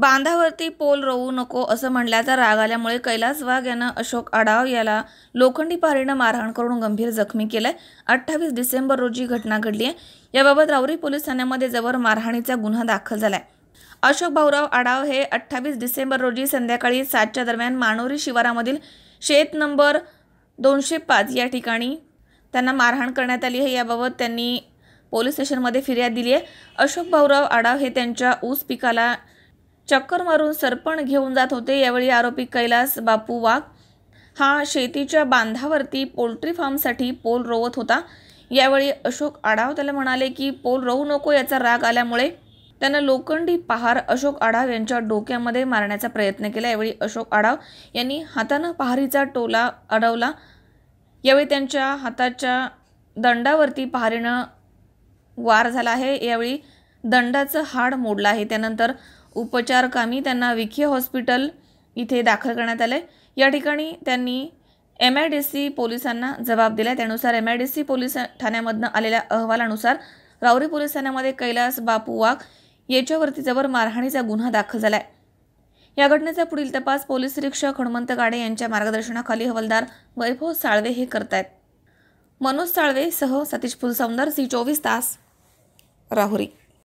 बांधावरती pole रोवू नको असं म्हणल्याचा राग आल्यामुळे कैलास वाघ यानं अशोक आडाव याला लोखंडी पारीनं मारहाण करून गंभीर जखमी केलाय अठ्ठावीस डिसेंबर रोजी घटना घडली आहे याबाबत रावरी पोलीस ठाण्यामध्ये जवळ मारहाणीचा गुन्हा दाखल झालाय अशोक भाऊराव आडाव हे अठ्ठावीस डिसेंबर रोजी संध्याकाळी सातच्या दरम्यान मानोरी शिवारामधील शेत नंबर दोनशे पाच या ठिकाणी त्यांना मारहाण करण्यात आली आहे याबाबत त्यांनी पोलीस स्टेशनमध्ये फिर्याद दिली आहे अशोक भाऊराव आडाव हे त्यांच्या ऊस पिकाला चक्कर मारून सरपण घेऊन जात होते यावेळी आरोपी कैलास बापू वाघ हा शेतीच्या बांधावरती पोल्ट्री फार्मसाठी पोल रोवत होता यावेळी अशोक आढाव त्याला म्हणाले की पोल रोवू नको याचा राग आल्यामुळे त्यानं लोखंडी पहार अशोक आढाव यांच्या डोक्यामध्ये मारण्याचा प्रयत्न केला यावेळी अशोक आढाव यांनी हातानं पहारीचा टोला अडवला यावेळी त्यांच्या हाताच्या दंडावरती पहारीनं वार झाला आहे यावेळी दंडाचं हाड मोडलं आहे त्यानंतर उपचारकामी त्यांना विखे हॉस्पिटल इथे दाखल करण्यात आले या ठिकाणी त्यांनी एम आय डी सी पोलिसांना जबाब दिला त्यानुसार M I D C police ठाण्यामधनं आलेल्या अहवालानुसार रावरी पोलीस ठाण्यामध्ये कैलास बापू वाघ याच्यावरती जवळ मारहाणीचा गुन्हा दाखल झाला आहे या घटनेचा पुढील तपास पोलीस निरीक्षक हनुमंत गाडे यांच्या मार्गदर्शनाखाली हवालदार वैभव साळवे हे आहेत मनोज साळवे सह सतीश फुलसौंदर सी चोवीस तास राहुरी